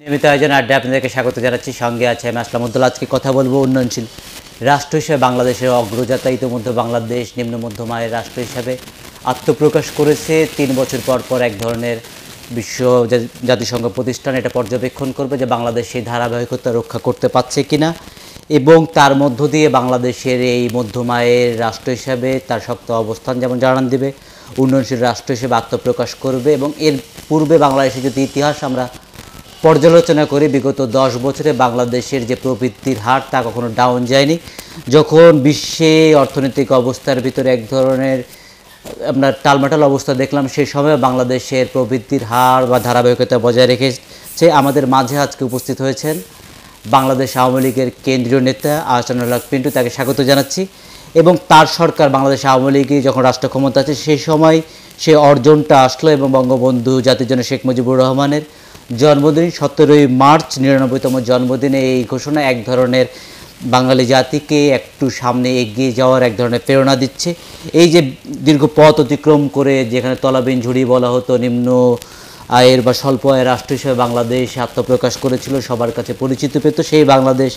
নিয়মিত আয়োজন আড্ডা আপনাদেরকে স্বাগত জানাচ্ছি সঙ্গে আছে আমি আসলামুদ্দোল আজকে কথা বলবো উন্নয়নশীল রাষ্ট্র হিসেবে বাংলাদেশের অগ্রযাত্রা ইতিমধ্যে বাংলাদেশ নিম্ন মধ্যম আয়ের রাষ্ট্র হিসাবে আত্মপ্রকাশ করেছে তিন বছর পর পর এক ধরনের বিশ্ব জাতিসংঘ প্রতিষ্ঠান এটা পর্যবেক্ষণ করবে যে বাংলাদেশ সেই ধারাবাহিকতা রক্ষা করতে পারছে কিনা এবং তার মধ্য দিয়ে বাংলাদেশের এই মধ্যমায়ের রাষ্ট্র হিসাবে তার শক্ত অবস্থান যেমন জানান দেবে উন্নয়নশীল রাষ্ট্র হিসেবে আত্মপ্রকাশ করবে এবং এর পূর্বে বাংলাদেশের যদি ইতিহাস আমরা পর্যালোচনা করে বিগত দশ বছরে বাংলাদেশের যে প্রবৃত্তির হার তা কখনো ডাউন যায়নি যখন বিশ্বে অর্থনৈতিক অবস্থার ভিতরে এক ধরনের আমরা টালমাটাল অবস্থা দেখলাম সেই সময় বাংলাদেশের প্রবৃত্তির হার বা ধারাবাহিকতা বজায় রেখেছে আমাদের মাঝে আজকে উপস্থিত হয়েছেন বাংলাদেশ আওয়ামী লীগের কেন্দ্রীয় নেতা আহসানুল্লাহ পিন্টু তাকে স্বাগত জানাচ্ছি এবং তার সরকার বাংলাদেশ আওয়ামী লীগে যখন রাষ্ট্র ক্ষমতা আছে সেই সময় সে অর্জনটা আসলো এবং বঙ্গবন্ধু জাতির জন্য শেখ মুজিবুর রহমানের জন্মদিন সতেরোই মার্চ নিরানব্বইতম জন্মদিনে এই ঘোষণা এক ধরনের বাঙালি জাতিকে একটু সামনে এগিয়ে যাওয়ার এক ধরনের প্রেরণা দিচ্ছে এই যে দীর্ঘ পথ অতিক্রম করে যেখানে তলাবিন ঝুড়ি বলা হতো নিম্ন আয়ের বা স্বল্প আয়ের রাষ্ট্র হিসেবে বাংলাদেশ আত্মপ্রকাশ করেছিল সবার কাছে পরিচিত পেত সেই বাংলাদেশ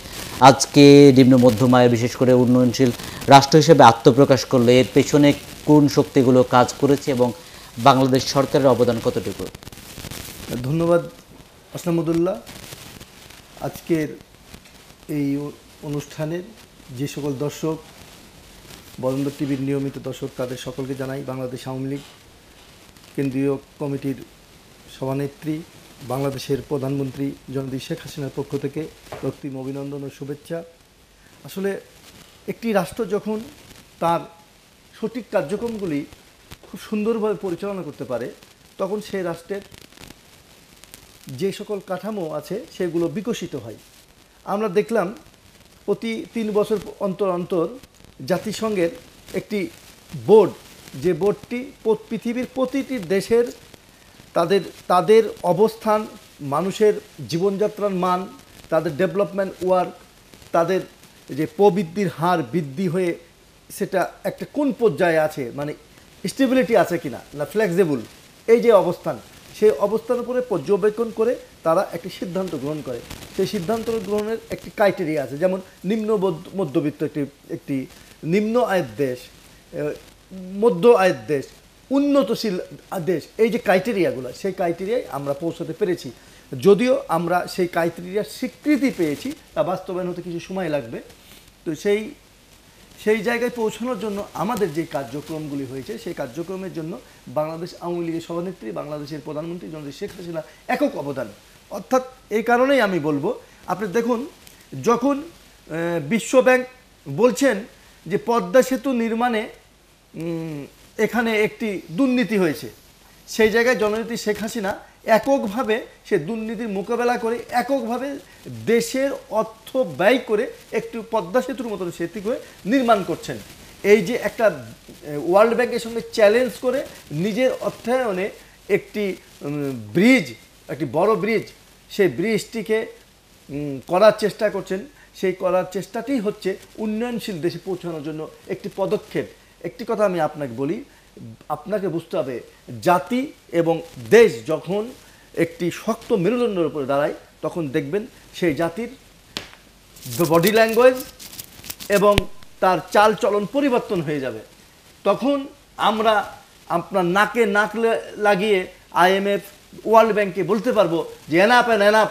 আজকে নিম্ন মধ্যম আয় বিশেষ করে উন্নয়নশীল রাষ্ট্র হিসেবে আত্মপ্রকাশ করলে এর পেছনে কোন শক্তিগুলো কাজ করেছে এবং বাংলাদেশ সরকারের অবদান কতটুকু ধন্যবাদ আসলামদুল্লাহ আজকের এই অনুষ্ঠানের যে সকল দর্শক বরেন্দ্র টিভির নিয়মিত দর্শক তাদের সকলকে জানাই বাংলাদেশ আওয়ামী লীগ কেন্দ্রীয় কমিটির সভানেত্রী বাংলাদেশের প্রধানমন্ত্রী জনদীপ শেখ হাসিনার পক্ষ থেকে রক্তিম অভিনন্দন ও শুভেচ্ছা আসলে একটি রাষ্ট্র যখন তার সঠিক কার্যক্রমগুলি খুব সুন্দরভাবে পরিচালনা করতে পারে তখন সেই রাষ্ট্রের যে সকল কাঠামো আছে সেগুলো বিকশিত হয় আমরা দেখলাম প্রতি তিন বছর অন্তর অন্তর জাতিসংঘের একটি বোর্ড যে বোর্ডটি পৃথিবীর প্রতিটি দেশের তাদের তাদের অবস্থান মানুষের জীবনযাত্রার মান তাদের ডেভেলপমেন্ট ওয়ার্ক তাদের যে প্রবৃদ্ধির হার বৃদ্ধি হয়ে সেটা একটা কোন পর্যায়ে আছে মানে স্টেবিলিটি আছে কি না না ফ্লেক্সিবল এই যে অবস্থান সেই অবস্থার উপরে পর্যবেক্ষণ করে তারা একটি সিদ্ধান্ত গ্রহণ করে সেই সিদ্ধান্ত গ্রহণের একটি ক্রাইটেরিয়া আছে যেমন নিম্ন মধ্যবিত্ত একটি একটি নিম্ন আয়ের দেশ মধ্য আয়ের দেশ উন্নতশীল দেশ এই যে ক্রাইটেরিয়াগুলো সেই ক্রাইটেরিয়ায় আমরা পৌঁছাতে পেরেছি যদিও আমরা সেই ক্রাইটেরিয়ার স্বীকৃতি পেয়েছি তা বাস্তবায়ন হতে কিছু সময় লাগবে তো সেই সেই জায়গায় পৌঁছানোর জন্য আমাদের যে কার্যক্রমগুলি হয়েছে সেই কার্যক্রমের জন্য বাংলাদেশ আওয়ামী লীগের সভানেত্রী বাংলাদেশের প্রধানমন্ত্রী জনরল শেখ হাসিনা একক অবদান অর্থাৎ এই কারণেই আমি বলবো আপনি দেখুন যখন বিশ্বব্যাংক বলছেন যে পদ্মা সেতু নির্মাণে এখানে একটি দুর্নীতি হয়েছে সেই জায়গায় জননীতি শেখ হাসিনা এককভাবে সে দুর্নীতির মোকাবেলা করে এককভাবে দেশের অর্থ ব্যয় করে একটু পদ্মা সেতুর মতন সেতু করে নির্মাণ করছেন এই যে একটা ওয়ার্ল্ড ব্যাংকের সঙ্গে চ্যালেঞ্জ করে নিজের অর্থায়নে একটি ব্রিজ একটি বড় ব্রিজ সেই ব্রিজটিকে করার চেষ্টা করছেন সেই করার চেষ্টাটি হচ্ছে উন্নয়নশীল দেশে পৌঁছানোর জন্য একটি পদক্ষেপ একটি কথা আমি আপনাকে বলি আপনাকে বুঝতে হবে জাতি এবং দেশ যখন একটি শক্ত মেরুদণ্ডের উপরে দাঁড়ায় তখন দেখবেন সেই জাতির বডি ল্যাঙ্গুয়েজ এবং তার চাল চলন পরিবর্তন হয়ে যাবে তখন আমরা আপনার নাকে নাক লাগিয়ে আইএমএফ ওয়ার্ল্ড ব্যাংকে বলতে পারবো যে এনাপ অ্যান্ড এনাপ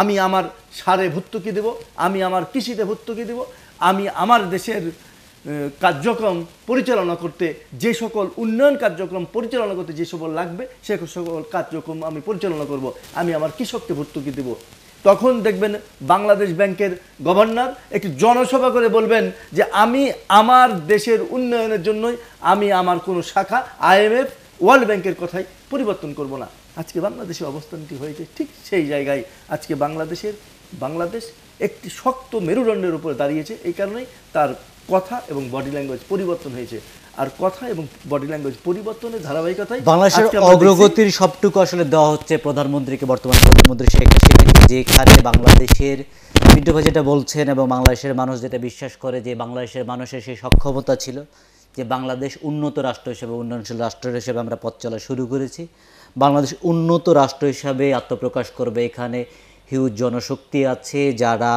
আমি আমার সারে ভর্তুকি দেব আমি আমার কৃষিতে ভর্তুকি দেব আমি আমার দেশের কার্যক্রম পরিচালনা করতে যে সকল উন্নয়ন কার্যক্রম পরিচালনা করতে যে সকল লাগবে সে সকল কার্যক্রম আমি পরিচালনা করব আমি আমার কৃষককে ভর্তুকি দেব তখন দেখবেন বাংলাদেশ ব্যাংকের গভর্নর একটি জনসভা করে বলবেন যে আমি আমার দেশের উন্নয়নের জন্যই আমি আমার কোনো শাখা আইএমএফ ওয়ার্ল্ড ব্যাংকের কথাই পরিবর্তন করব না আজকে বাংলাদেশের অবস্থানটি হয়েছে ঠিক সেই জায়গায় আজকে বাংলাদেশের বাংলাদেশ একটি শক্ত মেরুদণ্ডের উপরে দাঁড়িয়েছে এই কারণেই তার কথা এবং বডি ল্যাঙ্গুয়েজ পরিবর্তন হয়েছে আর কথা এবং বডি ল্যাঙ্গুয়েজ পরিবর্তনের ধারাবাহিকতায় বাংলাদেশের অগ্রগতির সবটুকু আসলে দেওয়া হচ্ছে প্রধানমন্ত্রীকে বর্তমান প্রধানমন্ত্রী শেখ হাসিনাকে যেখানে বাংলাদেশের মিন্টু ভাই যেটা বলছেন এবং বাংলাদেশের মানুষ যেটা বিশ্বাস করে যে বাংলাদেশের মানুষের সেই সক্ষমতা ছিল যে বাংলাদেশ উন্নত রাষ্ট্র হিসেবে উন্নয়নশীল রাষ্ট্র হিসেবে আমরা পথ চলা শুরু করেছি বাংলাদেশ উন্নত রাষ্ট্র হিসাবে আত্মপ্রকাশ করবে এখানে হিউজ জনশক্তি আছে যারা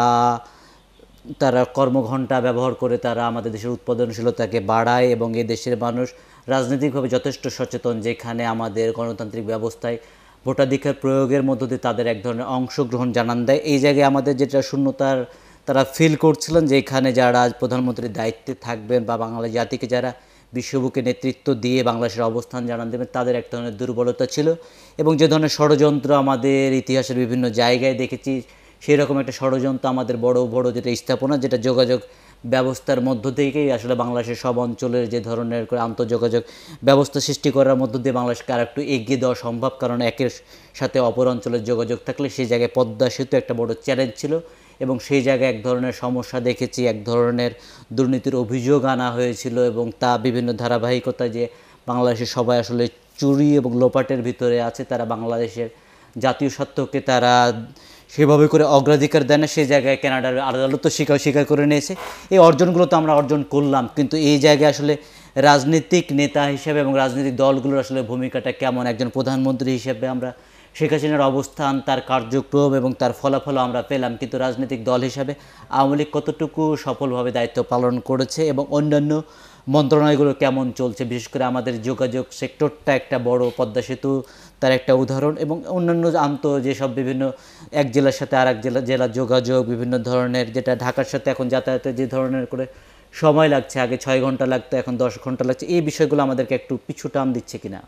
তারা কর্মঘণ্টা ব্যবহার করে তারা আমাদের দেশের উৎপাদনশীলতাকে বাড়ায় এবং এ দেশের মানুষ রাজনৈতিকভাবে যথেষ্ট সচেতন যেখানে আমাদের গণতান্ত্রিক ব্যবস্থায় ভোটাধিকার প্রয়োগের মধ্য দিয়ে তাদের এক ধরনের অংশগ্রহণ জানান দেয় এই জায়গায় আমাদের যেটা শূন্যতার তারা ফিল করছিলেন যে এখানে যারা প্রধানমন্ত্রীর দায়িত্বে থাকবেন বা বাংলা জাতিকে যারা বিশ্ববুকে নেতৃত্ব দিয়ে বাংলাদেশের অবস্থান জানান দেবেন তাদের এক ধরনের দুর্বলতা ছিল এবং যে ধরনের ষড়যন্ত্র আমাদের ইতিহাসের বিভিন্ন জায়গায় দেখেছি সেই রকম একটা ষড়যন্ত্র আমাদের বড় বড় যেটা স্থাপনা যেটা যোগাযোগ ব্যবস্থার মধ্য থেকেই আসলে বাংলাদেশের সব অঞ্চলের যে ধরনের আন্তঃযোগাযোগ ব্যবস্থা সৃষ্টি করার মধ্য দিয়ে বাংলাদেশকে আর একটু এগিয়ে দেওয়া সম্ভব কারণ একের সাথে অপর অঞ্চলের যোগাযোগ থাকলে সেই জায়গায় পদ্মা সেতু একটা বড় চ্যালেঞ্জ ছিল এবং সেই জায়গায় এক ধরনের সমস্যা দেখেছি এক ধরনের দুর্নীতির অভিযোগ আনা হয়েছিল এবং তা বিভিন্ন ধারাবাহিকতা যে বাংলাদেশের সবাই আসলে চুরি এবং লোপাটের ভিতরে আছে তারা বাংলাদেশের জাতীয় সত্ত্বকে তারা সেভাবে করে অগ্রাধিকার দেয় না সেই জায়গায় কানাডার আদালত স্বীকার স্বীকার করে নিয়েছে এই অর্জনগুলো তো আমরা অর্জন করলাম কিন্তু এই জায়গায় আসলে রাজনৈতিক নেতা হিসেবে এবং রাজনৈতিক দলগুলোর আসলে ভূমিকাটা কেমন একজন প্রধানমন্ত্রী হিসেবে আমরা শেখ হাসিনার অবস্থান তার কার্যক্রম এবং তার ফলাফল আমরা পেলাম কিন্তু রাজনৈতিক দল হিসাবে আওয়ামী লীগ কতটুকু সফলভাবে দায়িত্ব পালন করেছে এবং অন্যান্য মন্ত্রণালয়গুলো কেমন চলছে বিশেষ করে আমাদের যোগাযোগ সেক্টরটা একটা বড় পদ্মা সেতু তার একটা উদাহরণ এবং অন্যান্য আন্ত যেসব বিভিন্ন এক জেলার সাথে আর এক জেলা জেলার যোগাযোগ বিভিন্ন ধরনের যেটা ঢাকার সাথে এখন যাতায়াতে যে ধরনের করে সময় লাগছে আগে ছয় ঘন্টা লাগতো এখন দশ ঘন্টা লাগছে এই বিষয়গুলো আমাদেরকে একটু পিছু টান দিচ্ছে কিনা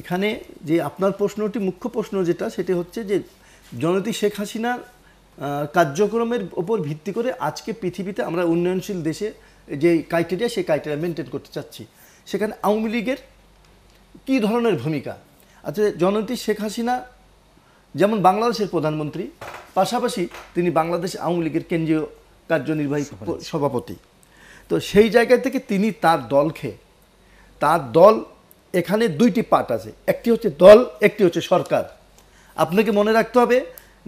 এখানে যে আপনার প্রশ্নটি মুখ্য প্রশ্ন যেটা সেটি হচ্ছে যে জনতি শেখ হাসিনার কার্যক্রমের ওপর ভিত্তি করে আজকে পৃথিবীতে আমরা উন্নয়নশীল দেশে যে ক্রাইটেরিয়া সেই ক্রাইটেরিয়া মেনটেন করতে চাচ্ছি সেখানে আওয়ামী লীগের কী ধরনের ভূমিকা আচ্ছা জননেত্রী শেখ হাসিনা যেমন বাংলাদেশের প্রধানমন্ত্রী পাশাপাশি তিনি বাংলাদেশ আওয়ামী লীগের কেন্দ্রীয় কার্যনির্বাহী সভাপতি তো সেই জায়গা থেকে তিনি তার দলকে তার দল এখানে দুইটি পার্ট আছে একটি হচ্ছে দল একটি হচ্ছে সরকার আপনাকে মনে রাখতে হবে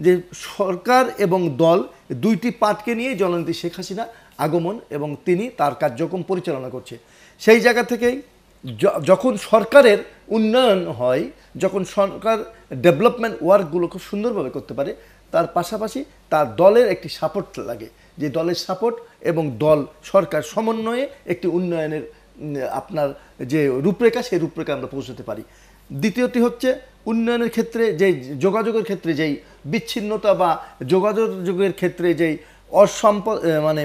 যে সরকার এবং দল দুইটি পার্টকে নিয়ে জননীতি শেখ হাসিনা আগমন এবং তিনি তার কার্যক্রম পরিচালনা করছে সেই জায়গা থেকেই যখন সরকারের উন্নয়ন হয় যখন সরকার ডেভেলপমেন্ট ওয়ার্কগুলো খুব সুন্দরভাবে করতে পারে তার পাশাপাশি তার দলের একটি সাপোর্ট লাগে যে দলের সাপোর্ট এবং দল সরকার সমন্বয়ে একটি উন্নয়নের আপনার যে রূপরেখা সেই রূপরেখা আমরা পৌঁছতে পারি দ্বিতীয়টি হচ্ছে উন্নয়নের ক্ষেত্রে যে যোগাযোগের ক্ষেত্রে যেই বিচ্ছিন্নতা বা যোগাযোগের ক্ষেত্রে যেই অসম্প মানে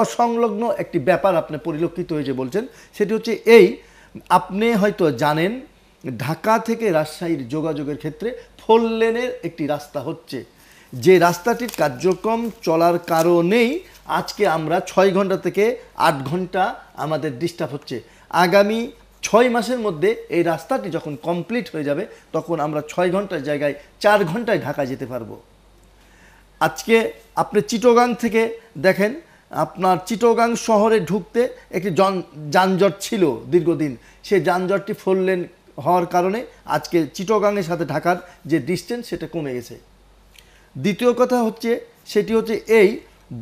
অসংলগ্ন একটি ব্যাপার আপনি পরিলক্ষিত হয়েছে বলছেন সেটি হচ্ছে এই আপনি হয়তো জানেন ঢাকা থেকে রাজশাহীর যোগাযোগের ক্ষেত্রে ফোর লেনের একটি রাস্তা হচ্ছে যে রাস্তাটির কার্যক্রম চলার কারণেই আজকে আমরা ছয় ঘন্টা থেকে আট ঘন্টা আমাদের ডিস্টার্ব হচ্ছে আগামী ছয় মাসের মধ্যে এই রাস্তাটি যখন কমপ্লিট হয়ে যাবে তখন আমরা ছয় ঘন্টার জায়গায় চার ঘন্টায় ঢাকা যেতে পারবো আজকে আপনি চিটগাং থেকে দেখেন আপনার চিটোগাং শহরে ঢুকতে একটি জন যানজট ছিল দীর্ঘদিন সে যানজটটি ফোর হওয়ার কারণে আজকে চিটোগাংয়ের সাথে ঢাকার যে ডিস্টেন্স সেটা কমে গেছে দ্বিতীয় কথা হচ্ছে সেটি হচ্ছে এই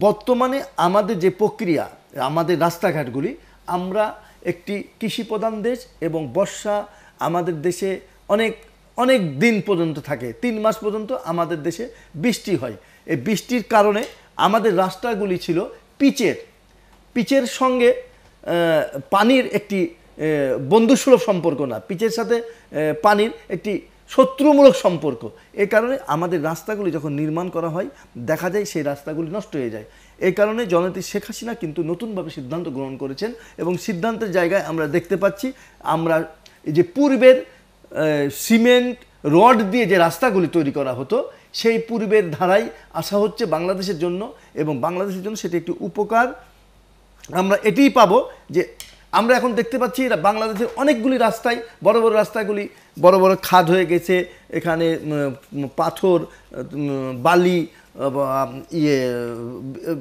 বর্তমানে আমাদের যে প্রক্রিয়া আমাদের রাস্তাঘাটগুলি আমরা একটি কৃষি প্রধান দেশ এবং বর্ষা আমাদের দেশে অনেক অনেক দিন পর্যন্ত থাকে তিন মাস পর্যন্ত আমাদের দেশে বৃষ্টি হয় এই বৃষ্টির কারণে আমাদের রাস্তাগুলি ছিল পিচের পিচের সঙ্গে পানির একটি বন্ধুসুলভ সম্পর্ক না পিচের সাথে পানির একটি শত্রুমূলক সম্পর্ক এ কারণে আমাদের রাস্তাগুলি যখন নির্মাণ করা হয় দেখা যায় সেই রাস্তাগুলি নষ্ট হয়ে যায় এ কারণে জনতি শেখ হাসিনা কিন্তু নতুনভাবে সিদ্ধান্ত গ্রহণ করেছেন এবং সিদ্ধান্তের জায়গায় আমরা দেখতে পাচ্ছি আমরা যে পূর্বের সিমেন্ট রড দিয়ে যে রাস্তাগুলি তৈরি করা হতো সেই পূর্বের ধারাই আসা হচ্ছে বাংলাদেশের জন্য এবং বাংলাদেশের জন্য সেটি একটি উপকার আমরা এটিই পাবো যে আমরা এখন দেখতে পাচ্ছি বাংলাদেশের অনেকগুলি রাস্তায় বড় বড় রাস্তাগুলি বড় বড় খাদ হয়ে গেছে এখানে পাথর বালি ইয়ে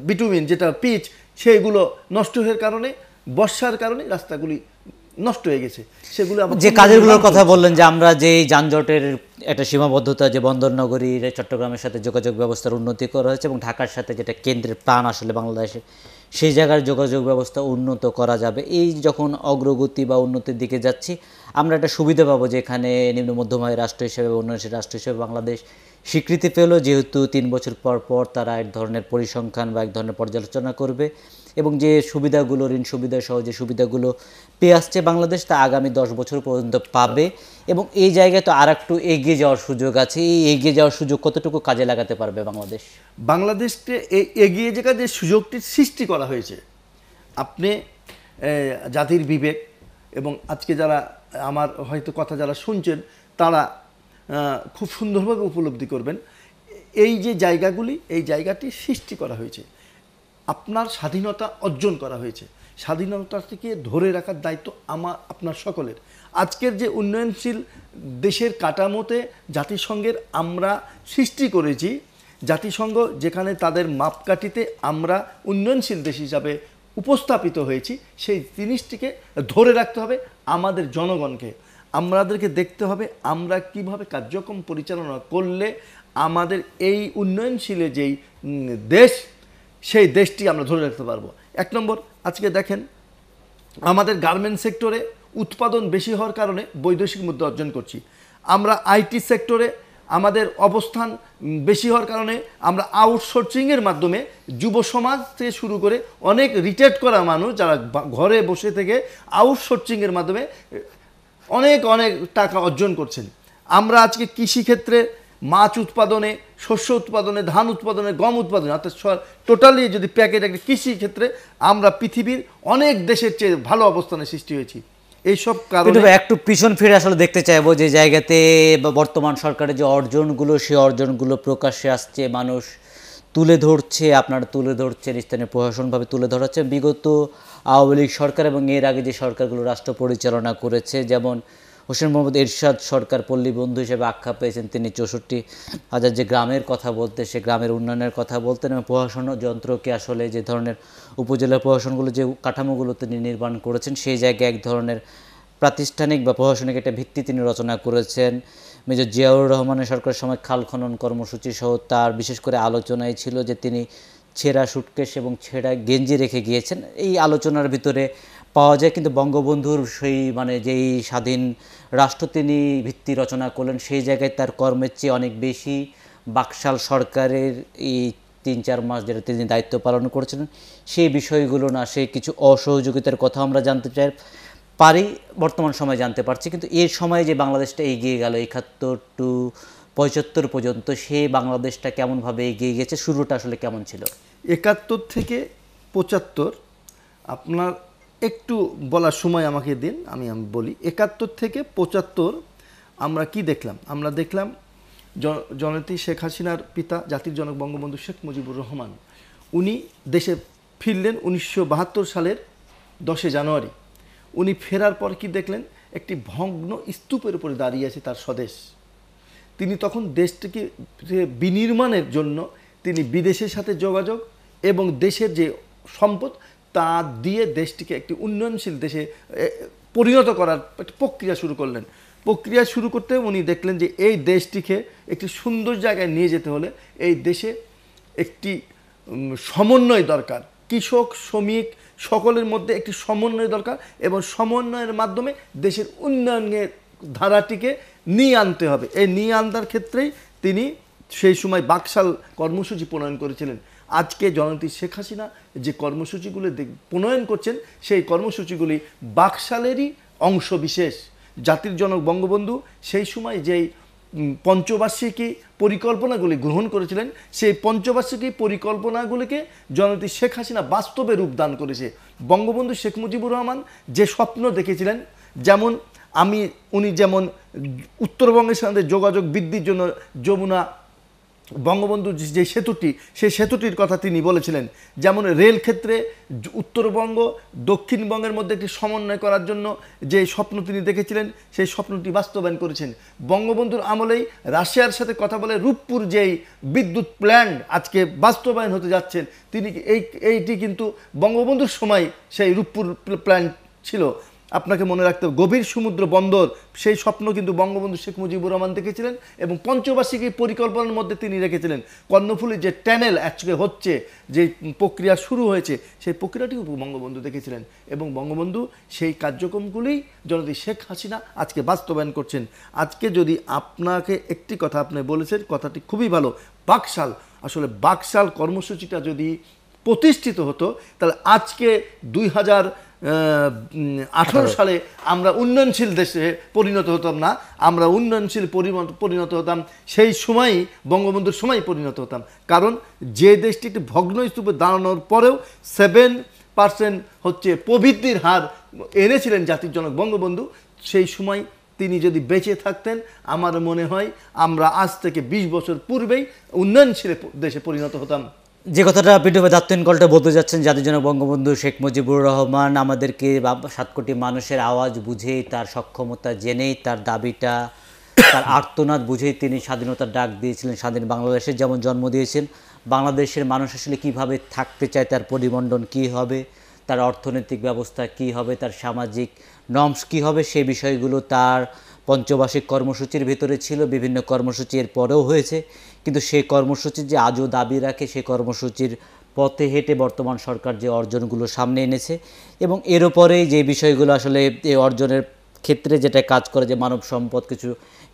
বিটুমিন যেটা পিচ সেইগুলো নষ্ট হওয়ার কারণে বর্ষার কারণে রাস্তাগুলি নষ্ট হয়ে গেছে সেগুলো যে কাজেরগুলোর কথা বললেন যে আমরা যে যানজটের একটা সীমাবদ্ধতা যে বন্দরনগরীর চট্টগ্রামের সাথে যোগাযোগ ব্যবস্থার উন্নতি করা হয়েছে এবং ঢাকার সাথে যেটা কেন্দ্রের প্রাণ আসলে বাংলাদেশে সেই জায়গার যোগাযোগ ব্যবস্থা উন্নত করা যাবে এই যখন অগ্রগতি বা উন্নতির দিকে যাচ্ছি আমরা একটা সুবিধা পাবো যে এখানে নিম্ন মধ্যমায় রাষ্ট্র হিসেবে উন্নয়নশীল রাষ্ট্র হিসেবে বাংলাদেশ স্বীকৃতি পেল যেহেতু তিন বছর পর পর তারা এক ধরনের পরিসংখ্যান বা এক ধরনের পর্যালোচনা করবে এবং যে সুবিধাগুলো ঋণ সুবিধা সহ যে সুবিধাগুলো পেয়ে আসছে বাংলাদেশ তা আগামী দশ বছর পর্যন্ত পাবে এবং এই জায়গায় তো আর একটু এগিয়ে যাওয়ার সুযোগ আছে এই এগিয়ে যাওয়ার সুযোগ কতটুকু কাজে লাগাতে পারবে বাংলাদেশ বাংলাদেশকে এগিয়ে যে যে সুযোগটি সৃষ্টি করা হয়েছে আপনি জাতির বিবেক এবং আজকে যারা আমার হয়তো কথা যারা শুনছেন তারা খুব সুন্দরভাবে উপলব্ধি করবেন এই যে জায়গাগুলি এই জায়গাটি সৃষ্টি করা হয়েছে আপনার স্বাধীনতা অর্জন করা হয়েছে স্বাধীনতাটিকে ধরে রাখার দায়িত্ব আমার আপনার সকলের আজকের যে উন্নয়নশীল দেশের কাঠামোতে জাতিসংঘের আমরা সৃষ্টি করেছি জাতিসংঘ যেখানে তাদের মাপকাঠিতে আমরা উন্নয়নশীল দেশ হিসাবে উপস্থাপিত হয়েছি সেই জিনিসটিকে ধরে রাখতে হবে আমাদের জনগণকে আমাদেরকে দেখতে হবে আমরা কিভাবে কার্যক্রম পরিচালনা করলে আমাদের এই উন্নয়নশীলে যেই দেশ সেই দেশটি আমরা ধরে রাখতে পারবো এক নম্বর আজকে দেখেন আমাদের গার্মেন্ট সেক্টরে উৎপাদন বেশি হওয়ার কারণে বৈদেশিক মুদ্রা অর্জন করছি আমরা আইটি সেক্টরে আমাদের অবস্থান বেশি হওয়ার কারণে আমরা আউটসোর্সিংয়ের মাধ্যমে যুব সমাজ থেকে শুরু করে অনেক রিটায়ার্ড করা মানুষ যারা ঘরে বসে থেকে আউটসোর্সিংয়ের মাধ্যমে অনেক অনেক টাকা অর্জন করছেন আমরা আজকে কৃষিক্ষেত্রে মাছ উৎপাদনে শস্য উৎপাদনে ধান উৎপাদনে গম উৎপাদনে অর্থাৎ টোটালি যদি প্যাকেট একটা কৃষি ক্ষেত্রে আমরা পৃথিবীর অনেক দেশের চেয়ে ভালো অবস্থানে সৃষ্টি হয়েছি এইসব কারণ একটু পিছন ফিরে আসলে দেখতে চাইবো যে জায়গাতে বর্তমান সরকারের যে অর্জনগুলো সে অর্জনগুলো প্রকাশ্যে আসছে মানুষ তুলে ধরছে আপনারা তুলে ধরছেন স্থানীয় প্রশাসনভাবে তুলে ধরাচ্ছে বিগত আওয়ামী লীগ সরকার এবং এর আগে যে সরকারগুলো রাষ্ট্র পরিচালনা করেছে যেমন হোসেন মোহাম্মদ এরশাদ সরকার পল্লী বন্ধু হিসেবে আখ্যা পেয়েছেন তিনি চৌষট্টি হাজার যে গ্রামের কথা বলতে সে গ্রামের উন্নয়নের কথা বলতেন এবং প্রশাসন যন্ত্রকে আসলে যে ধরনের উপজেলা প্রশাসনগুলো যে কাঠামোগুলো তিনি নির্মাণ করেছেন সেই জায়গায় এক ধরনের প্রাতিষ্ঠানিক বা প্রশাসনিক একটা ভিত্তি তিনি রচনা করেছেন মেজর জিয়াউর রহমানের সরকারের সময় খাল খনন কর্মসূচি সহ তার বিশেষ করে আলোচনায় ছিল যে তিনি ছেঁড়া সুটকেশ এবং ছেঁড়া গেঞ্জি রেখে গিয়েছেন এই আলোচনার ভিতরে পাওয়া যায় কিন্তু বঙ্গবন্ধুর সেই মানে যেই স্বাধীন রাষ্ট্র তিনি ভিত্তি রচনা করলেন সেই জায়গায় তার কর্মের চেয়ে অনেক বেশি বাকশাল সরকারের এই তিন চার মাস যেটা তিনি দায়িত্ব পালন করেছিলেন সেই বিষয়গুলো না সেই কিছু অসহযোগিতার কথা আমরা জানতে চাই পারি বর্তমান সময়ে জানতে পারছি কিন্তু এর সময় যে বাংলাদেশটা এগিয়ে গেল একাত্তর টু পঁচাত্তর পর্যন্ত সে বাংলাদেশটা কেমনভাবে এগিয়ে গেছে শুরুটা আসলে কেমন ছিল একাত্তর থেকে পঁচাত্তর আপনার একটু বলার সময় আমাকে দিন আমি আমি বলি একাত্তর থেকে পঁচাত্তর আমরা কি দেখলাম আমরা দেখলাম জনতি শেখ হাসিনার পিতা জাতির জনক বঙ্গবন্ধু শেখ মুজিবুর রহমান উনি দেশে ফিরলেন উনিশশো সালের দশে জানুয়ারি উনি ফেরার পর কি দেখলেন একটি ভগ্ন স্তূপের উপরে দাঁড়িয়ে আছে তার স্বদেশ তিনি তখন দেশটিকে বিনির্মাণের জন্য তিনি বিদেশের সাথে যোগাযোগ এবং দেশের যে সম্পদ তা দিয়ে দেশটিকে একটি উন্নয়নশীল দেশে পরিণত করার একটা প্রক্রিয়া শুরু করলেন প্রক্রিয়া শুরু করতে উনি দেখলেন যে এই দেশটিকে একটি সুন্দর জায়গায় নিয়ে যেতে হলে এই দেশে একটি সমন্বয় দরকার কৃষক শ্রমিক সকলের মধ্যে একটি সমন্বয় দরকার এবং সমন্বয়ের মাধ্যমে দেশের উন্নয়নের ধারাটিকে নিয়ে আনতে হবে এই নিয়ে আনার ক্ষেত্রেই তিনি সেই সময় বাকশাল কর্মসূচি প্রণয়ন করেছিলেন আজকে জনতি শেখ হাসিনা যে কর্মসূচিগুলি প্রণয়ন করছেন সেই কর্মসূচিগুলি বাকশালেরই অংশ বিশেষ জাতির জনক বঙ্গবন্ধু সেই সময় যেই পঞ্চবার্ষিকী পরিকল্পনাগুলি গ্রহণ করেছিলেন সেই পঞ্চবার্ষিকী পরিকল্পনাগুলিকে জনতি শেখ হাসিনা বাস্তবে রূপদান করেছে বঙ্গবন্ধু শেখ মুজিবুর রহমান যে স্বপ্ন দেখেছিলেন যেমন আমি উনি যেমন উত্তরবঙ্গের সাথে যোগাযোগ বৃদ্ধির জন্য যমুনা বঙ্গবন্ধু যে সেতুটি সেই সেতুটির কথা তিনি বলেছিলেন যেমন রেল ক্ষেত্রে উত্তরবঙ্গ দক্ষিণবঙ্গের মধ্যে একটি সমন্বয় করার জন্য যে স্বপ্ন তিনি দেখেছিলেন সেই স্বপ্নটি বাস্তবায়ন করেছেন বঙ্গবন্ধুর আমলেই রাশিয়ার সাথে কথা বলে রূপপুর যেই বিদ্যুৎ প্ল্যান আজকে বাস্তবায়ন হতে যাচ্ছেন তিনি এই এইটি কিন্তু বঙ্গবন্ধুর সময় সেই রূপপুর প্ল্যান ছিল আপনাকে মনে রাখতে গভীর সমুদ্র বন্দর সেই স্বপ্ন কিন্তু বঙ্গবন্ধু শেখ মুজিবুর রহমান দেখেছিলেন এবং পঞ্চবার্ষিকী পরিকল্পনার মধ্যে তিনি রেখেছিলেন কর্ণফুলী যে ট্যানেল আজকে হচ্ছে যে প্রক্রিয়া শুরু হয়েছে সেই প্রক্রিয়াটিও বঙ্গবন্ধু দেখেছিলেন এবং বঙ্গবন্ধু সেই কার্যক্রমগুলি যদি শেখ হাসিনা আজকে বাস্তবায়ন করছেন আজকে যদি আপনাকে একটি কথা আপনি বলেছেন কথাটি খুবই ভালো বাকশাল আসলে বাকশাল কর্মসূচিটা যদি প্রতিষ্ঠিত হতো তাহলে আজকে দুই হাজার আঠারো সালে আমরা উন্নয়নশীল দেশে পরিণত হতাম না আমরা উন্নয়নশীল পরিণত হতাম সেই সময়ই বঙ্গবন্ধুর সময় পরিণত হতাম কারণ যে দেশটি একটি ভগ্ন স্তূপে দাঁড়ানোর পরেও সেভেন পার্সেন্ট হচ্ছে প্রবৃত্তির হার এনেছিলেন জাতির জনক বঙ্গবন্ধু সেই সময় তিনি যদি বেঁচে থাকতেন আমার মনে হয় আমরা আজ থেকে ২০ বছর পূর্বেই উন্নয়নশীল দেশে পরিণত হতাম যে কথাটা পিটুভাই দাত্তিন কলটা বলতে যাচ্ছেন যাদের জন্য বঙ্গবন্ধু শেখ মুজিবুর রহমান আমাদেরকে সাত কোটি মানুষের আওয়াজ বুঝেই তার সক্ষমতা জেনেই তার দাবিটা তার আর্তনাদ বুঝেই তিনি স্বাধীনতার ডাক দিয়েছিলেন স্বাধীন বাংলাদেশের যেমন জন্ম দিয়েছেন বাংলাদেশের মানুষ আসলে কীভাবে থাকতে চায় তার পরিমণ্ডন কি হবে তার অর্থনৈতিক ব্যবস্থা কি হবে তার সামাজিক নর্মস কি হবে সে বিষয়গুলো তার পঞ্চবার্ষিক কর্মসূচির ভিতরে ছিল বিভিন্ন কর্মসূচি এর পরেও হয়েছে কিন্তু সেই কর্মসূচির যে আজও দাবি রাখে সেই কর্মসূচির পথে হেঁটে বর্তমান সরকার যে অর্জনগুলো সামনে এনেছে এবং এর ওপরেই যে বিষয়গুলো আসলে এই অর্জনের ক্ষেত্রে যেটা কাজ করে যে মানব সম্পদ কিছু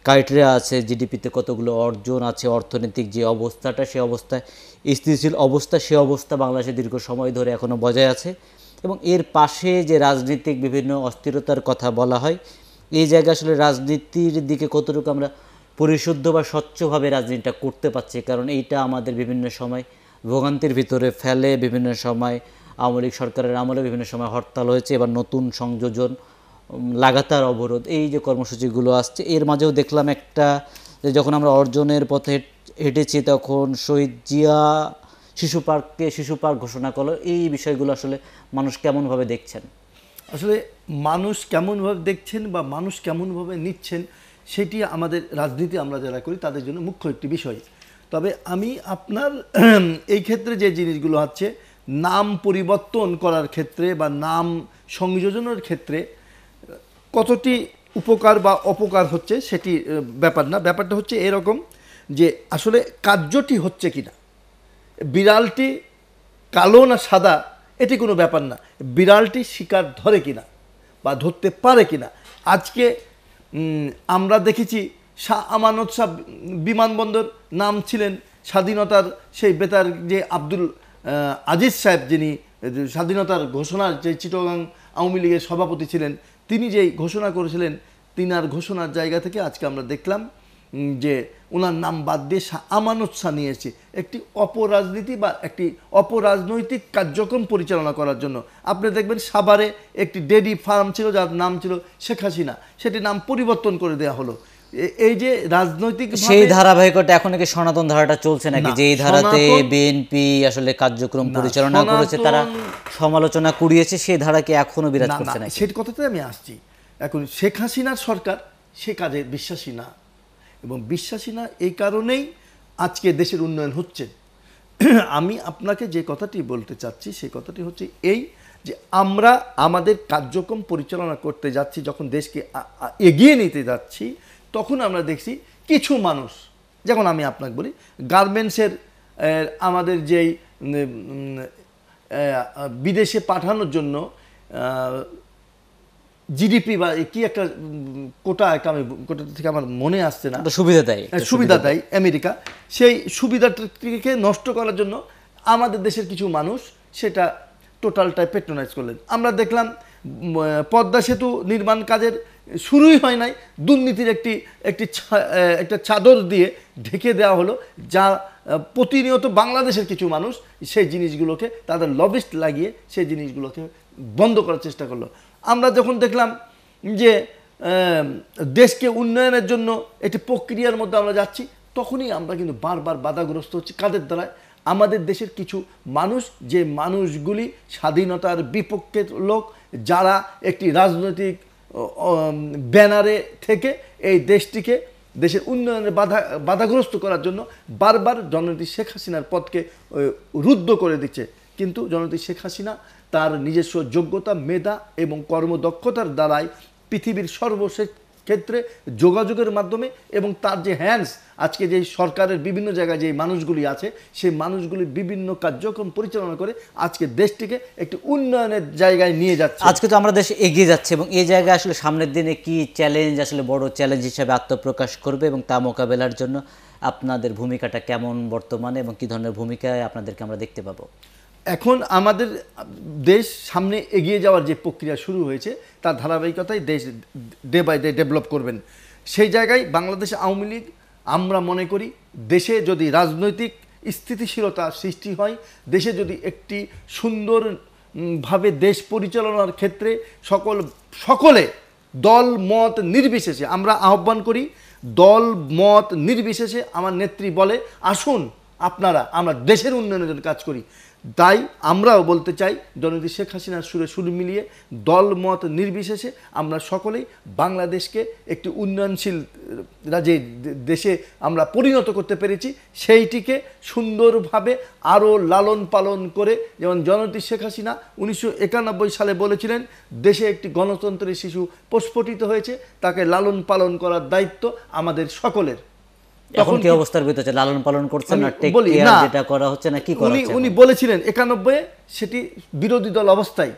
ক্রাইটেরিয়া আছে জিডিপিতে কতগুলো অর্জন আছে অর্থনৈতিক যে অবস্থাটা সে অবস্থায় স্থিতিশীল অবস্থা সে অবস্থা বাংলাদেশে দীর্ঘ সময় ধরে এখনও বজায় আছে এবং এর পাশে যে রাজনৈতিক বিভিন্ন অস্থিরতার কথা বলা হয় এই জায়গায় আসলে রাজনীতির দিকে কতটুকু আমরা পরিশুদ্ধ বা স্বচ্ছভাবে রাজনীতিটা করতে পারছি কারণ এইটা আমাদের বিভিন্ন সময় ভোগান্তির ভিতরে ফেলে বিভিন্ন সময় আওয়ামী লীগ সরকারের আমলে বিভিন্ন সময় হরতাল হয়েছে এবার নতুন সংযোজন লাগাতার অবরোধ এই যে কর্মসূচিগুলো আসছে এর মাঝেও দেখলাম একটা যে যখন আমরা অর্জনের পথে হেঁটেছি তখন শহীদ জিয়া শিশু পার্ককে শিশু পার্ক ঘোষণা করলো এই বিষয়গুলো আসলে মানুষ কেমনভাবে দেখছেন আসলে মানুষ কেমনভাবে দেখছেন বা মানুষ কেমনভাবে নিচ্ছেন সেটি আমাদের রাজনীতি আমরা যারা করি তাদের জন্য মুখ্য একটি বিষয় তবে আমি আপনার এই ক্ষেত্রে যে জিনিসগুলো হচ্ছে নাম পরিবর্তন করার ক্ষেত্রে বা নাম সংযোজনের ক্ষেত্রে কতটি উপকার বা অপকার হচ্ছে সেটি ব্যাপার না ব্যাপারটা হচ্ছে এরকম যে আসলে কার্যটি হচ্ছে কি না বিড়ালটি কালো না সাদা এটি কোনো ব্যাপার না বিড়ালটি শিকার ধরে কিনা বা ধরতে পারে কিনা আজকে আমরা দেখেছি শাহ আমানত শাহ বিমানবন্দর নাম ছিলেন স্বাধীনতার সেই বেতার যে আব্দুল আজিজ সাহেব যিনি স্বাধীনতার ঘোষণার যে চিটগাং আওয়ামী লীগের সভাপতি ছিলেন তিনি যেই ঘোষণা করেছিলেন তিনার ঘোষণার জায়গা থেকে আজকে আমরা দেখলাম যে ওনার নাম বাদ দিয়ে আমানত শাহ নিয়েছে একটি অপরাজনীতি বা একটি অপরাজনৈতিক কার্যক্রম পরিচালনা করার জন্য আপনি দেখবেন সাভারে একটি ডেডি ফার্ম ছিল যার নাম ছিল শেখ হাসিনা সেটি নাম পরিবর্তন করে দেয়া হলো এই যে রাজনৈতিক সেই ধারাবাহিকতা এখন কি সনাতন ধারাটা চলছে নাকি যে এই ধারাতে বিএনপি আসলে কার্যক্রম পরিচালনা করেছে তারা সমালোচনা কুড়িয়েছে সেই ধারাকে এখনো বিরাজ করছে না সেটি কথাতে আমি আসছি এখন শেখ হাসিনার সরকার সে কাজে বিশ্বাসী না এবং বিশ্বাসী না এই কারণেই আজকে দেশের উন্নয়ন হচ্ছে আমি আপনাকে যে কথাটি বলতে চাচ্ছি সেই কথাটি হচ্ছে এই যে আমরা আমাদের কার্যক্রম পরিচালনা করতে যাচ্ছি যখন দেশকে এগিয়ে নিতে যাচ্ছি তখন আমরা দেখছি কিছু মানুষ যেমন আমি আপনাকে বলি গার্মেন্টসের আমাদের যেই বিদেশে পাঠানোর জন্য জিডিপি বা কি একটা কোটা একটা আমি কোটা থেকে আমার মনে আসছে না সুবিধা দেয় হ্যাঁ, সুবিধা দেয় আমেরিকা সেই সুবিধাটাকে নষ্ট করার জন্য আমাদের দেশের কিছু মানুষ সেটা টোটালটাই পেট্রোনাইজ করলেন আমরা দেখলাম পদ্মা সেতু নির্মাণ কাজের শুরুই হয় নাই দুর্নীতির একটি একটি একটা চাদর দিয়ে ঢেকে দেওয়া হলো যা প্রতিনিয়ত বাংলাদেশের কিছু মানুষ সেই জিনিসগুলোকে তাদের লবিস্ট লাগিয়ে সেই জিনিসগুলোকে বন্ধ করার চেষ্টা করলো আমরা যখন দেখলাম যে দেশকে উন্নয়নের জন্য একটি প্রক্রিয়ার মধ্যে আমরা যাচ্ছি তখনই আমরা কিন্তু বারবার বাধাগ্রস্ত হচ্ছি কাদের দ্বারা আমাদের দেশের কিছু মানুষ যে মানুষগুলি স্বাধীনতার বিপক্ষে লোক যারা একটি রাজনৈতিক ব্যানারে থেকে এই দেশটিকে দেশের উন্নয়নে বাধা বাধাগ্রস্ত করার জন্য বারবার জননেত্রী শেখ হাসিনার পথকে রুদ্ধ করে দিচ্ছে কিন্তু জননেত্রী শেখ হাসিনা তার নিজস্ব যোগ্যতা মেধা এবং কর্মদক্ষতার দ্বারাই পৃথিবীর সর্বশেষ ক্ষেত্রে যোগাযোগের মাধ্যমে এবং তার যে হ্যান্ডস আজকে যে সরকারের বিভিন্ন জায়গায় যে মানুষগুলি আছে সেই মানুষগুলি বিভিন্ন কার্যক্রম পরিচালনা করে আজকে দেশটিকে একটি উন্নয়নের জায়গায় নিয়ে যাচ্ছে আজকে তো আমরা দেশ এগিয়ে যাচ্ছে এবং এই জায়গায় আসলে সামনের দিনে কি চ্যালেঞ্জ আসলে বড় চ্যালেঞ্জ হিসেবে আত্মপ্রকাশ করবে এবং তা মোকাবেলার জন্য আপনাদের ভূমিকাটা কেমন বর্তমানে এবং কী ধরনের ভূমিকায় আপনাদেরকে আমরা দেখতে পাবো এখন আমাদের দেশ সামনে এগিয়ে যাওয়ার যে প্রক্রিয়া শুরু হয়েছে তার ধারাবাহিকতায় দেশ ডে বাই ডে ডেভেলপ করবেন সেই জায়গায় বাংলাদেশ আওয়ামী লীগ আমরা মনে করি দেশে যদি রাজনৈতিক স্থিতিশীলতা সৃষ্টি হয় দেশে যদি একটি সুন্দর ভাবে দেশ পরিচালনার ক্ষেত্রে সকল সকলে দল মত নির্বিশেষে আমরা আহ্বান করি দল মত নির্বিশেষে আমার নেত্রী বলে আসুন আপনারা আমরা দেশের উন্নয়নের জন্য কাজ করি তাই আমরাও বলতে চাই জননেত্রী শেখ হাসিনার সুরে সুর মিলিয়ে দল মত নির্বিশেষে আমরা সকলেই বাংলাদেশকে একটি উন্নয়নশীল যে দেশে আমরা পরিণত করতে পেরেছি সেইটিকে সুন্দরভাবে আরও লালন পালন করে যেমন জননেত্রী শেখ হাসিনা উনিশশো সালে বলেছিলেন দেশে একটি গণতন্ত্রের শিশু প্রস্ফুটিত হয়েছে তাকে লালন পালন করার দায়িত্ব আমাদের সকলের এখন কি অবস্থার ভিতরে লালন পালন করছেন না টেক কেয়ার যেটা করা হচ্ছে না কি করা উনি বলেছিলেন সেটি বিরোধী দল অবস্থায়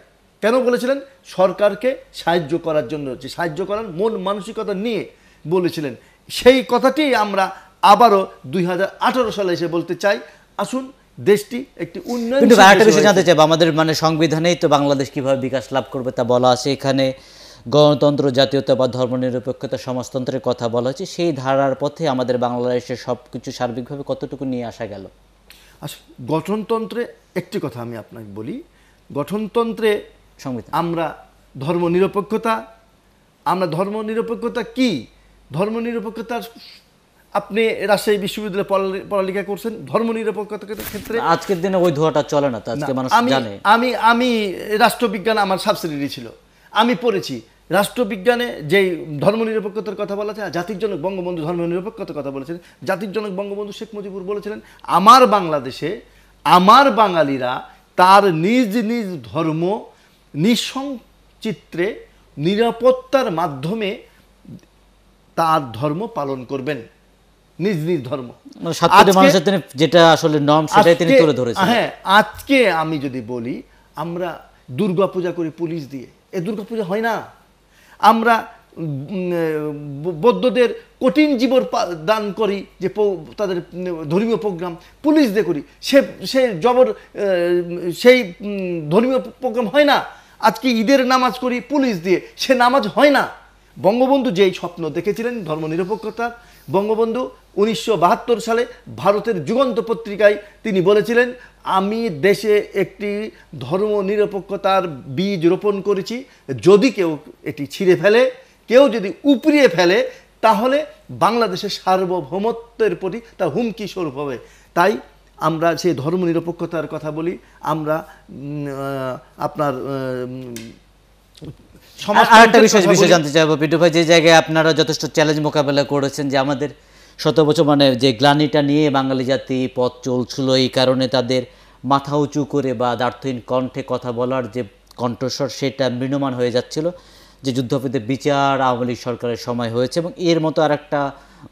কেন বলেছিলেন সরকারকে সাহায্য করার জন্য যে সাহায্য করার মন মানসিকতা নিয়ে বলেছিলেন সেই কথাটি আমরা আবারও দুই সালে এসে বলতে চাই আসুন দেশটি একটি উন্নয়ন জানতে আমাদের মানে সংবিধানেই তো বাংলাদেশ কিভাবে বিকাশ লাভ করবে তা বলা আছে এখানে গণতন্ত্র জাতীয়তা বা ধর্মনিরপেক্ষতা সমাজতন্ত্রের কথা বলা হয়েছে সেই ধারার পথে আমাদের বাংলাদেশে সব কিছু সার্বিকভাবে কতটুকু নিয়ে আসা গেল আচ্ছা গঠনতন্ত্রে একটি কথা আমি আপনাকে বলি গঠনতন্ত্রে সংবিধান আমরা ধর্মনিরপেক্ষতা আমরা ধর্মনিরপেক্ষতা কি ধর্মনিরপেক্ষতার আপনি রাজশাহী বিশ্ববিদ্যালয়ে পড়ালেখা করছেন ধর্মনিরপেক্ষতার ক্ষেত্রে আজকের দিনে ওই ধোয়াটা চলে না আজকে মানুষ জানে আমি আমি রাষ্ট্রবিজ্ঞান আমার সাবসিডি ছিল আমি পড়েছি রাষ্ট্রবিজ্ঞানে যেই ধর্মনিরপেক্ষতার কথা বলা আছে জাতির জনক বঙ্গবন্ধু ধর্মনিরপেক্ষতার কথা বলেছেন জাতির জনক বঙ্গবন্ধু শেখ মুজিবুর বলেছিলেন আমার বাংলাদেশে আমার বাঙালিরা তার নিজ নিজ ধর্ম নিঃসংচিত্রে নিরাপত্তার মাধ্যমে তার ধর্ম পালন করবেন নিজ নিজ ধর্ম মানে যেটা আসলে নর্ম সেটাই তিনি তুলে ধরেছেন হ্যাঁ আজকে আমি যদি বলি আমরা দুর্গাপূজা করি পুলিশ দিয়ে এ দুর্গাপূজা হয় না আমরা বৌদ্ধদের কঠিন জীবন দান করি যে তাদের ধর্মীয় প্রোগ্রাম দিয়ে করি সে সে জবর সেই ধর্মীয় প্রোগ্রাম হয় না আজকে ঈদের নামাজ করি পুলিশ দিয়ে সে নামাজ হয় না বঙ্গবন্ধু যেই স্বপ্ন দেখেছিলেন ধর্মনিরপেক্ষতার বঙ্গবন্ধু উনিশশো সালে ভারতের যুগন্ত পত্রিকায় তিনি বলেছিলেন আমি দেশে একটি ধর্ম নিরপেক্ষতার বীজ রোপণ করেছি যদি কেউ এটি ছিঁড়ে ফেলে কেউ যদি উপড়িয়ে ফেলে তাহলে বাংলাদেশের সার্বভৌমত্বের প্রতি তা হুমকি স্বরূপ হবে তাই আমরা সেই ধর্ম নিরপেক্ষতার কথা বলি আমরা আপনার আরেকটা বিষয় বিষয়ে জানতে চাইবো পিটু ভাই যে জায়গায় আপনারা যথেষ্ট চ্যালেঞ্জ মোকাবেলা করেছেন যে আমাদের শত বছর মানে যে গ্লানিটা নিয়ে বাঙালি জাতি পথ চলছিল এই কারণে তাদের মাথা উঁচু করে বা দার্থহীন কণ্ঠে কথা বলার যে কণ্ঠস্বর সেটা মৃণমান হয়ে যাচ্ছিল যে যুদ্ধপীতে বিচার আওয়ামী লীগ সরকারের সময় হয়েছে এবং এর মতো আর একটা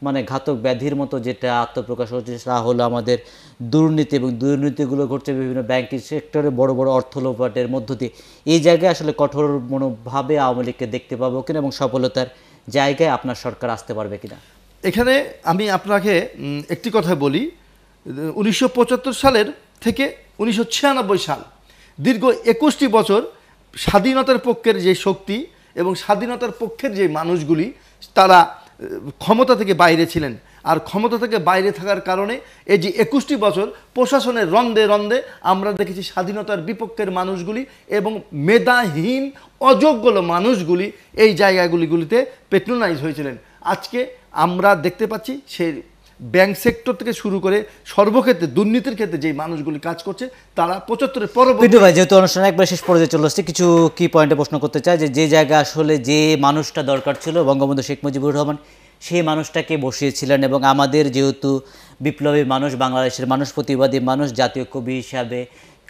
মানে ঘাতক ব্যাধির মতো যেটা আত্মপ্রকাশ হচ্ছে তা হলো আমাদের দুর্নীতি এবং দুর্নীতিগুলো ঘটছে বিভিন্ন ব্যাংকিং সেক্টরে বড় বড় অর্থ লোপাটের মধ্য দিয়ে এই জায়গায় আসলে কঠোর মনোভাবে আওয়ামী লীগকে দেখতে পাবো কিনা এবং সফলতার জায়গায় আপনার সরকার আসতে পারবে কিনা এখানে আমি আপনাকে একটি কথা বলি উনিশশো সালের থেকে উনিশশো সাল দীর্ঘ একুশটি বছর স্বাধীনতার পক্ষের যে শক্তি এবং স্বাধীনতার পক্ষের যে মানুষগুলি তারা ক্ষমতা থেকে বাইরে ছিলেন আর ক্ষমতা থেকে বাইরে থাকার কারণে এই যে একুশটি বছর প্রশাসনের রন্দে রন্দে আমরা দেখেছি স্বাধীনতার বিপক্ষের মানুষগুলি এবং মেধাহীন অযোগ্য মানুষগুলি এই জায়গাগুলিগুলিতে পেট্রোনাইজ হয়েছিলেন আজকে আমরা দেখতে পাচ্ছি সেই ব্যাংক সেক্টর থেকে শুরু করে সর্বক্ষেত্রে দুর্নীতির ক্ষেত্রে যে মানুষগুলি কাজ করছে তারা পঁচাত্তরের পরবর্তী ভাই যেহেতু অনুষ্ঠান একবার শেষ পর্যায়ে চলে আসছে কিছু কি পয়েন্টে প্রশ্ন করতে চাই যে যে জায়গা আসলে যে মানুষটা দরকার ছিল বঙ্গবন্ধু শেখ মুজিবুর রহমান সেই মানুষটাকে বসিয়েছিলেন এবং আমাদের যেহেতু বিপ্লবী মানুষ বাংলাদেশের মানুষ প্রতিবাদী মানুষ জাতীয় কবি হিসাবে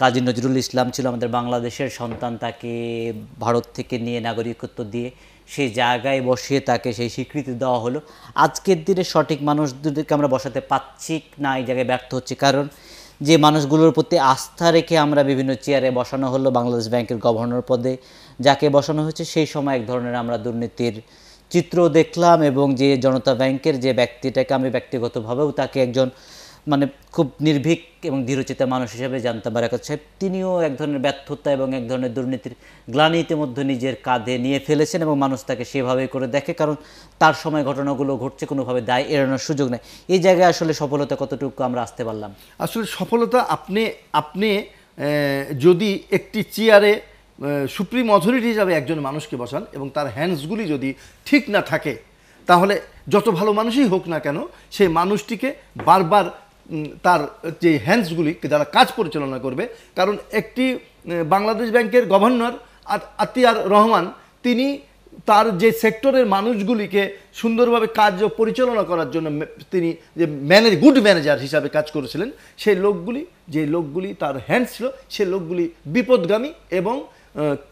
কাজী নজরুল ইসলাম ছিল আমাদের বাংলাদেশের সন্তান তাকে ভারত থেকে নিয়ে নাগরিকত্ব দিয়ে সেই জায়গায় বসিয়ে তাকে সেই স্বীকৃতি দেওয়া হলো আজকের দিনে সঠিক মানুষদেরকে আমরা বসাতে পাচ্ছি না এই জায়গায় ব্যর্থ হচ্ছে কারণ যে মানুষগুলোর প্রতি আস্থা রেখে আমরা বিভিন্ন চেয়ারে বসানো হলো বাংলাদেশ ব্যাংকের গভর্নর পদে যাকে বসানো হয়েছে সেই সময় এক ধরনের আমরা দুর্নীতির চিত্র দেখলাম এবং যে জনতা ব্যাংকের যে ব্যক্তিটাকে আমি ব্যক্তিগতভাবেও তাকে একজন মানে খুব নির্ভীক এবং দৃঢ়চেতা মানুষ হিসেবে জানতে পারে সাহেব তিনিও এক ধরনের ব্যর্থতা এবং এক ধরনের দুর্নীতির গ্লানি ইতিমধ্যে নিজের কাঁধে নিয়ে ফেলেছেন এবং মানুষ তাকে সেভাবেই করে দেখে কারণ তার সময় ঘটনাগুলো ঘটছে কোনোভাবে দায় এড়ানোর সুযোগ নেই এই জায়গায় আসলে সফলতা কতটুকু আমরা আসতে পারলাম আসলে সফলতা আপনি আপনি যদি একটি চেয়ারে সুপ্রিম অথরিটি হিসাবে একজন মানুষকে বসান এবং তার হ্যান্ডসগুলি যদি ঠিক না থাকে তাহলে যত ভালো মানুষই হোক না কেন সেই মানুষটিকে বারবার তার যে হ্যান্ডসগুলি যারা কাজ পরিচালনা করবে কারণ একটি বাংলাদেশ ব্যাংকের গভর্নর আতিয়ার রহমান তিনি তার যে সেক্টরের মানুষগুলিকে সুন্দরভাবে কাজ পরিচালনা করার জন্য তিনি যে ম্যানেজ গুড ম্যানেজার হিসাবে কাজ করেছিলেন সেই লোকগুলি যে লোকগুলি তার হ্যান্ডস ছিল সেই লোকগুলি বিপদগামী এবং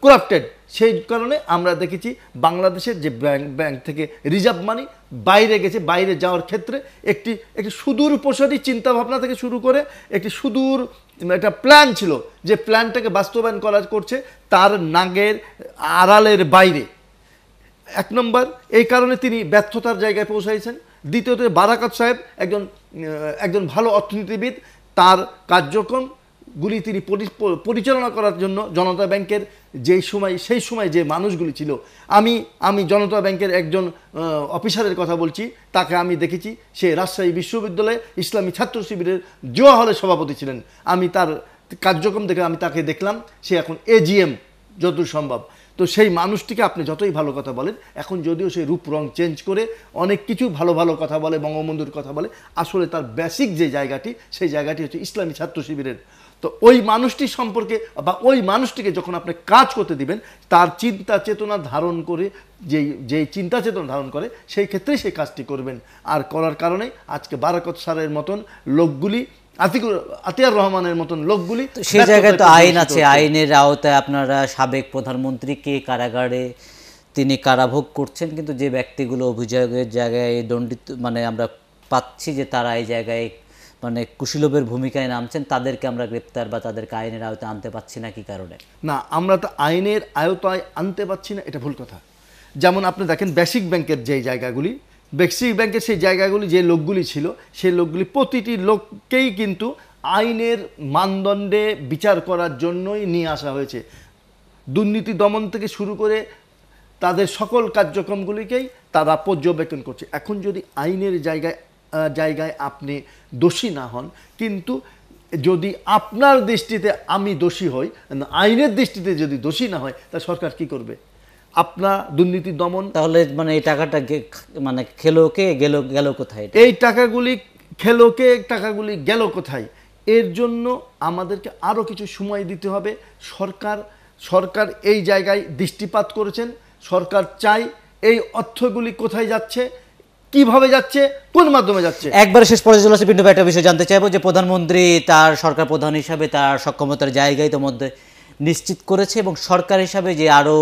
করাপ্টেড সেই কারণে আমরা দেখেছি বাংলাদেশের যে ব্যাংক ব্যাংক থেকে রিজার্ভ মানি বাইরে গেছে বাইরে যাওয়ার ক্ষেত্রে একটি একটি সুদূর প্রসারী চিন্তাভাবনা থেকে শুরু করে একটি সুদূর একটা প্ল্যান ছিল যে প্ল্যানটাকে বাস্তবায়ন করা করছে তার নাগের আড়ালের বাইরে এক নম্বর এই কারণে তিনি ব্যর্থতার জায়গায় পৌঁছাইছেন দ্বিতীয়ত বারাকাত সাহেব একজন একজন ভালো অর্থনীতিবিদ তার কার্যক্রম গুলি তিনি পরিচালনা করার জন্য জনতা ব্যাংকের যেই সময় সেই সময় যে মানুষগুলি ছিল আমি আমি জনতা ব্যাংকের একজন অফিসারের কথা বলছি তাকে আমি দেখেছি সে রাজশাহী বিশ্ববিদ্যালয়ে ইসলামী ছাত্র শিবিরের জোয়া হলের সভাপতি ছিলেন আমি তার কার্যক্রম দেখে আমি তাকে দেখলাম সে এখন এজিএম যতদূর সম্ভব তো সেই মানুষটিকে আপনি যতই ভালো কথা বলেন এখন যদিও সে রূপ রং চেঞ্জ করে অনেক কিছু ভালো ভালো কথা বলে বঙ্গবন্ধুর কথা বলে আসলে তার বেসিক যে জায়গাটি সেই জায়গাটি হচ্ছে ইসলামী ছাত্র শিবিরের তো ওই মানুষটি সম্পর্কে বা ওই মানুষটিকে যখন আপনি কাজ করতে দিবেন তার চিন্তা চেতনা ধারণ করে যেই যেই চিন্তা চেতনা ধারণ করে সেই ক্ষেত্রেই সেই কাজটি করবেন আর করার কারণে আজকে বারাকত সারের মতন লোকগুলি আতিকুর আতিয়ার রহমানের মতন লোকগুলি সে জায়গায় তো আইন আছে আইনের আওতায় আপনারা সাবেক প্রধানমন্ত্রীকে কারাগারে তিনি কারাভোগ করছেন কিন্তু যে ব্যক্তিগুলো অভিযোগের জায়গায় দণ্ডিত মানে আমরা পাচ্ছি যে তারা এই জায়গায় মানে কুশীলবের ভূমিকায় নামছেন তাদেরকে আমরা গ্রেপ্তার বা তাদেরকে আইনের আয়তায় আনতে পারছি না কি কারণে না আমরা তো আইনের আয়তায় আনতে পারছি না এটা ভুল কথা যেমন আপনি দেখেন বেসিক ব্যাংকের যে জায়গাগুলি বেসিক ব্যাংকের সেই জায়গাগুলি যে লোকগুলি ছিল সেই লোকগুলি প্রতিটি লোককেই কিন্তু আইনের মানদণ্ডে বিচার করার জন্যই নিয়ে আসা হয়েছে দুর্নীতি দমন থেকে শুরু করে তাদের সকল কার্যক্রমগুলিকেই তারা পর্যবেক্ষণ করছে এখন যদি আইনের জায়গায় জায়গায় আপনি দোষী না হন কিন্তু যদি আপনার দৃষ্টিতে আমি দোষী হই আইনের দৃষ্টিতে যদি দোষী না হয় তা সরকার কি করবে আপনার দুর্নীতি দমন তাহলে মানে এই টাকাটা মানে খেলোকে গেল গেল কোথায় এই টাকাগুলি খেলোকে টাকাগুলি গেল কোথায় এর জন্য আমাদেরকে আরও কিছু সময় দিতে হবে সরকার সরকার এই জায়গায় দৃষ্টিপাত করেছেন সরকার চাই এই অর্থগুলি কোথায় যাচ্ছে কিভাবে যাচ্ছে কোন মাধ্যমে যাচ্ছে একবার শেষ পর্যায়ে চলে আসে বিন্দু একটা বিষয় জানতে চাইবো যে প্রধানমন্ত্রী তার সরকার প্রধান হিসাবে তার সক্ষমতার জায়গায় ইতোমধ্যে নিশ্চিত করেছে এবং সরকার হিসাবে যে আরও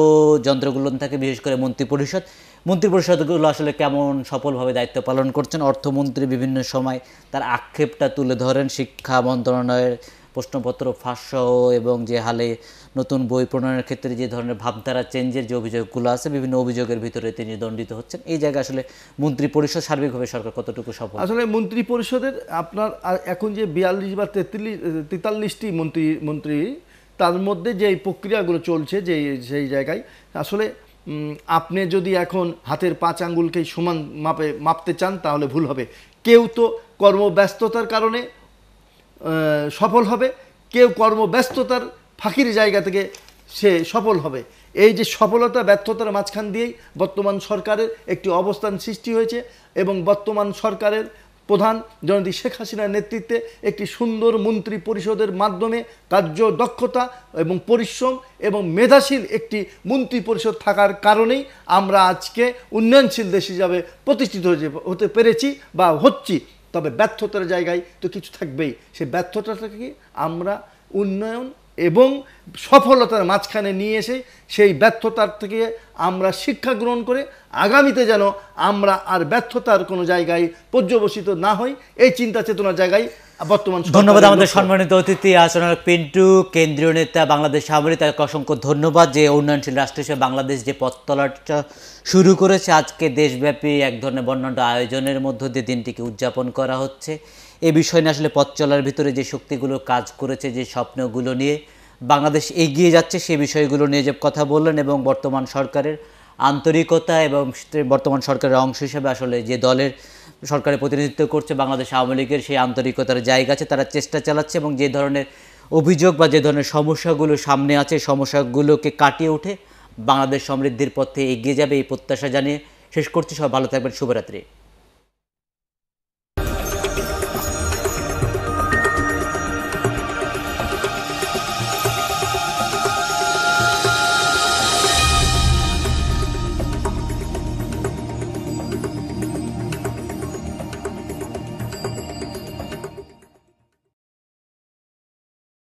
যন্ত্রগুলো থাকে বিশেষ করে মন্ত্রিপরিষদ মন্ত্রিপরিষদগুলো মন্ত্রী পরিষদগুলো আসলে কেমন সফলভাবে দায়িত্ব পালন করছেন অর্থমন্ত্রী বিভিন্ন সময় তার আক্ষেপটা তুলে ধরেন শিক্ষা মন্ত্রণালয়ের প্রশ্নপত্র ফাঁসসহ এবং যে হালে নতুন বই প্রণয়নের ক্ষেত্রে যে ধরনের ভাবধারা চেঞ্জের যে অভিযোগগুলো আছে বিভিন্ন অভিযোগের ভিতরে তিনি দণ্ডিত হচ্ছেন এই জায়গায় আসলে মন্ত্রী পরিষদ সার্বিকভাবে সরকার কতটুকু সফল আসলে মন্ত্রী পরিষদের আপনার এখন যে বিয়াল্লিশ বা তেতাল্লিশ তেতাল্লিশটি মন্ত্রী মন্ত্রী তার মধ্যে যে প্রক্রিয়াগুলো চলছে যে সেই জায়গায় আসলে আপনি যদি এখন হাতের পাঁচ আঙ্গুলকেই সমান মাপে মাপতে চান তাহলে ভুল হবে কেউ তো কর্মব্যস্ততার কারণে সফল হবে কেউ কর্মব্যস্ততার ফাঁকির জায়গা থেকে সে সফল হবে এই যে সফলতা ব্যর্থতার মাঝখান দিয়েই বর্তমান সরকারের একটি অবস্থান সৃষ্টি হয়েছে এবং বর্তমান সরকারের প্রধান জনদী শেখ হাসিনার নেতৃত্বে একটি সুন্দর মন্ত্রী পরিষদের মাধ্যমে কার্য দক্ষতা এবং পরিশ্রম এবং মেধাশীল একটি মন্ত্রী পরিষদ থাকার কারণেই আমরা আজকে উন্নয়নশীল দেশ হিসাবে প্রতিষ্ঠিত হতে পেরেছি বা হচ্ছি তবে ব্যর্থতার জায়গায় তো কিছু থাকবেই সেই ব্যর্থতাটাকে আমরা উন্নয়ন এবং সফলতার মাঝখানে নিয়ে এসে সেই ব্যর্থতার থেকে আমরা শিক্ষা গ্রহণ করে আগামীতে যেন আমরা আর ব্যর্থতার কোনো জায়গায় পর্যবসিত না হই এই চিন্তা চেতনার জায়গায় ধন্যবাদ আমাদের সম্মানিত অতিথি আচরণ পিন্টু কেন্দ্রীয় নেতা বাংলাদেশ সামরিক তাকে অসংখ্য ধন্যবাদ যে উন্নয়নশীল রাষ্ট্র হিসেবে বাংলাদেশ যে পথতলাটা শুরু করেছে আজকে দেশব্যাপী এক ধরনের বর্ণাঢ্য আয়োজনের মধ্য দিয়ে দিনটিকে উদযাপন করা হচ্ছে এ বিষয় নিয়ে আসলে পথ চলার ভিতরে যে শক্তিগুলো কাজ করেছে যে স্বপ্নগুলো নিয়ে বাংলাদেশ এগিয়ে যাচ্ছে সে বিষয়গুলো নিয়ে যে কথা বললেন এবং বর্তমান সরকারের আন্তরিকতা এবং বর্তমান সরকারের অংশ হিসেবে আসলে যে দলের সরকারের প্রতিনিধিত্ব করছে বাংলাদেশ আওয়ামী লীগের সেই আন্তরিকতার জায়গা আছে তারা চেষ্টা চালাচ্ছে এবং যে ধরনের অভিযোগ বা যে ধরনের সমস্যাগুলো সামনে আছে সমস্যাগুলোকে কাটিয়ে উঠে বাংলাদেশ সমৃদ্ধির পথে এগিয়ে যাবে এই প্রত্যাশা জানিয়ে শেষ করছি সব ভালো থাকবেন শুভরাত্রি